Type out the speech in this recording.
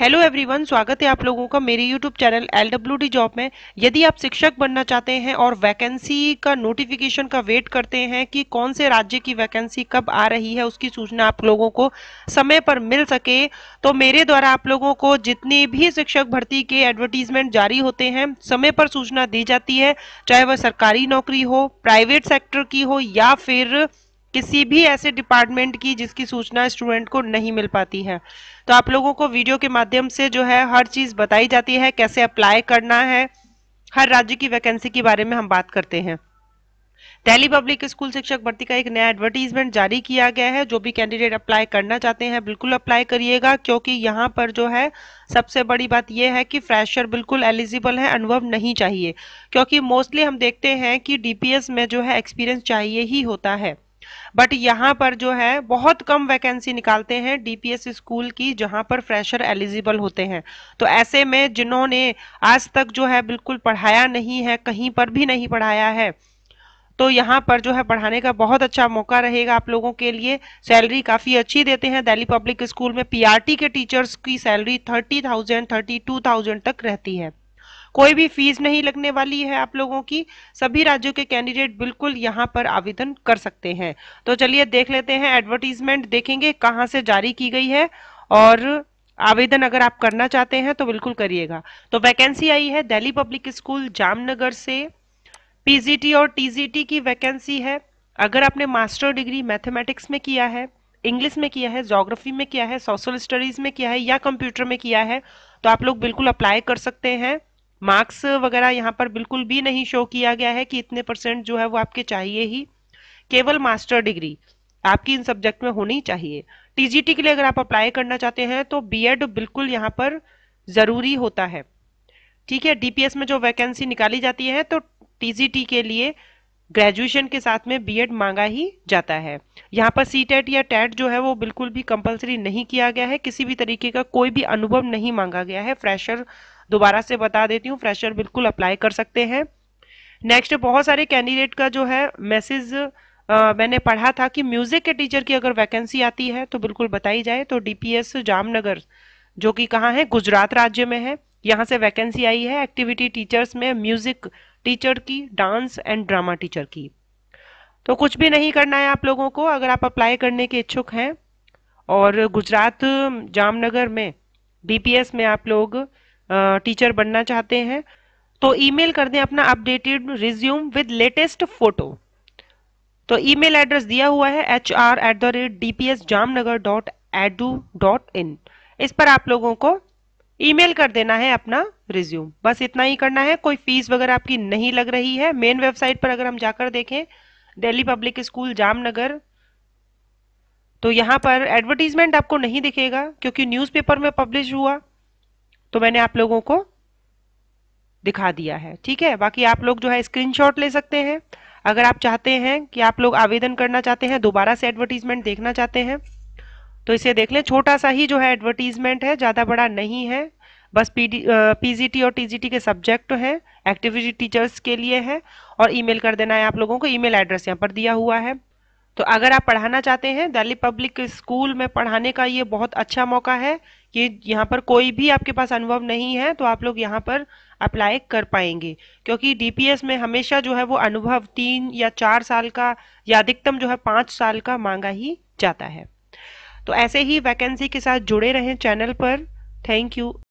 hello everyone स्वागत है आप लोगों का मेरे YouTube channel L W D job में यदि आप शिक्षक बनना चाहते हैं और वैकेंसी का नोटिफिकेशन का वेट करते हैं कि कौन से राज्य की वैकेंसी कब आ रही है उसकी सूचना आप लोगों को समय पर मिल सके तो मेरे द्वारा आप लोगों को जितने भी शिक्षक भर्ती के एडवर्टीजमेंट जारी होते हैं समय पर सूचना दी जाती है चाहे वह सरकारी नौकरी हो प्राइवेट सेक्टर की हो या फिर किसी भी ऐसे डिपार्टमेंट की जिसकी सूचना स्टूडेंट को नहीं मिल पाती है तो आप लोगों को वीडियो के माध्यम से जो है हर चीज़ बताई जाती है कैसे अप्लाई करना है हर राज्य की वैकेंसी के बारे में हम बात करते हैं दिल्ली पब्लिक स्कूल शिक्षक भर्ती का एक नया एडवर्टीजमेंट जारी किया गया है जो भी कैंडिडेट अप्लाई करना चाहते हैं बिल्कुल अप्लाई करिएगा क्योंकि यहाँ पर जो है सबसे बड़ी बात यह है कि फ्रेशर बिल्कुल एलिजिबल है अनुभव नहीं चाहिए क्योंकि मोस्टली हम देखते हैं कि डीपीएस में जो है एक्सपीरियंस चाहिए ही होता है बट यहाँ पर जो है बहुत कम वैकेंसी निकालते हैं डीपीएस स्कूल की जहाँ पर फ्रेशर एलिजिबल होते हैं तो ऐसे में जिन्होंने आज तक जो है बिल्कुल पढ़ाया नहीं है कहीं पर भी नहीं पढ़ाया है तो यहाँ पर जो है पढ़ाने का बहुत अच्छा मौका रहेगा आप लोगों के लिए सैलरी काफ़ी अच्छी देते हैं दिल्ली पब्लिक स्कूल में पीआरटी के टीचर्स की salary thirty thousand thirty two thousand तक रहती है कोई भी फीस नहीं लगने वाली है आप लोगों की सभी राज्यों के कैंडिडेट बिल्कुल यहाँ पर आवेदन कर सकते हैं तो चलिए देख लेते हैं एडवर्टीजमेंट देखेंगे कहाँ से जारी की गई है और आवेदन अगर आप करना चाहते हैं तो बिल्कुल करिएगा तो वैकेंसी आई है दिल्ली पब्लिक स्कूल जामनगर से पीजीटी और टीजीटी की वैकेंसी है अगर आपने मास्टर डिग्री मैथमेटिक्स में किया है इंग्लिश में किया है जोग्राफी में किया है सोशल स्टडीज में किया है या कंप्यूटर में किया है तो आप लोग बिल्कुल अप्लाई कर सकते हैं मार्क्स वगैरह यहाँ पर बिल्कुल भी नहीं शो किया गया है कि इतने परसेंट जो है वो आपके चाहिए ही केवल मास्टर डिग्री आपकी इन सब्जेक्ट में होनी चाहिए टीजीटी के लिए अगर आप अप्लाई करना चाहते हैं तो बीएड बिल्कुल यहाँ पर ज़रूरी होता है ठीक है डीपीएस में जो वैकेंसी निकाली जाती है तो टीजीटी के लिए ग्रेजुएशन के साथ में बीएड मांगा ही जाता है यहाँ पर सी टेट e या टेट e जो है वो बिल्कुल भी कंपलसरी नहीं किया गया है किसी भी तरीके का कोई भी अनुभव नहीं मांगा गया है फ्रेशर दोबारा से बता देती हूँ फ्रेशर बिल्कुल अप्लाई कर सकते हैं नेक्स्ट बहुत सारे कैंडिडेट का जो है मैसेज मैंने पढ़ा था कि म्यूजिक के टीचर की अगर वैकेंसी आती है तो बिल्कुल बताई जाए तो डीपीएस जामनगर जो कि कहाँ है गुजरात राज्य में है यहाँ से वैकेंसी आई है एक्टिविटी टीचर्स में म्यूजिक टीचर की डांस एंड ड्रामा टीचर की तो कुछ भी नहीं करना है आप लोगों को अगर आप अप्लाई करने के इच्छुक हैं और गुजरात जामनगर में डीपीएस में आप लोग टीचर बनना चाहते हैं तो ईमेल कर दें अपना updated resume with latest photo तो ईमेल एड्रेस दिया हुआ है H R at the rate D P S Jamnagar dot edu dot in इस पर आप लोगों को ईमेल कर देना है अपना रिज्यूम बस इतना ही करना है कोई फीस वगैरह आपकी नहीं लग रही है मेन वेबसाइट पर अगर हम जाकर देखें दिल्ली पब्लिक स्कूल जामनगर तो यहाँ पर एडवर्टीजमेंट आपको नहीं दिखेगा क्योंकि न्यूज़पेपर में पब्लिश हुआ तो मैंने आप लोगों को दिखा दिया है ठीक है बाकी आप लोग जो है स्क्रीनशॉट ले सकते हैं अगर आप चाहते हैं कि आप लोग आवेदन करना चाहते हैं दोबारा से एडवर्टीजमेंट देखना चाहते हैं तो इसे देख लें छोटा सा ही जो है एडवर्टीजमेंट है ज़्यादा बड़ा नहीं है बस पीडी पीजीटी और टीजीटी के सब्जेक्ट हैं एक्टिविटी टीचर्स के लिए है और ईमेल कर देना है आप लोगों को ईमेल एड्रेस यहाँ पर दिया हुआ है तो अगर आप पढ़ाना चाहते हैं दिल्ली पब्लिक स्कूल में पढ़ाने का ये बहुत अच्छा मौका है कि यहाँ पर कोई भी आपके पास अनुभव नहीं है तो आप लोग यहाँ पर अप्लाई कर पाएंगे क्योंकि डीपीएस में हमेशा जो है वो अनुभव तीन या चार साल का या अधिकतम जो है पाँच साल का मांगा ही जाता है तो ऐसे ही वैकेंसी के साथ जुड़े रहें चैनल पर थैंक यू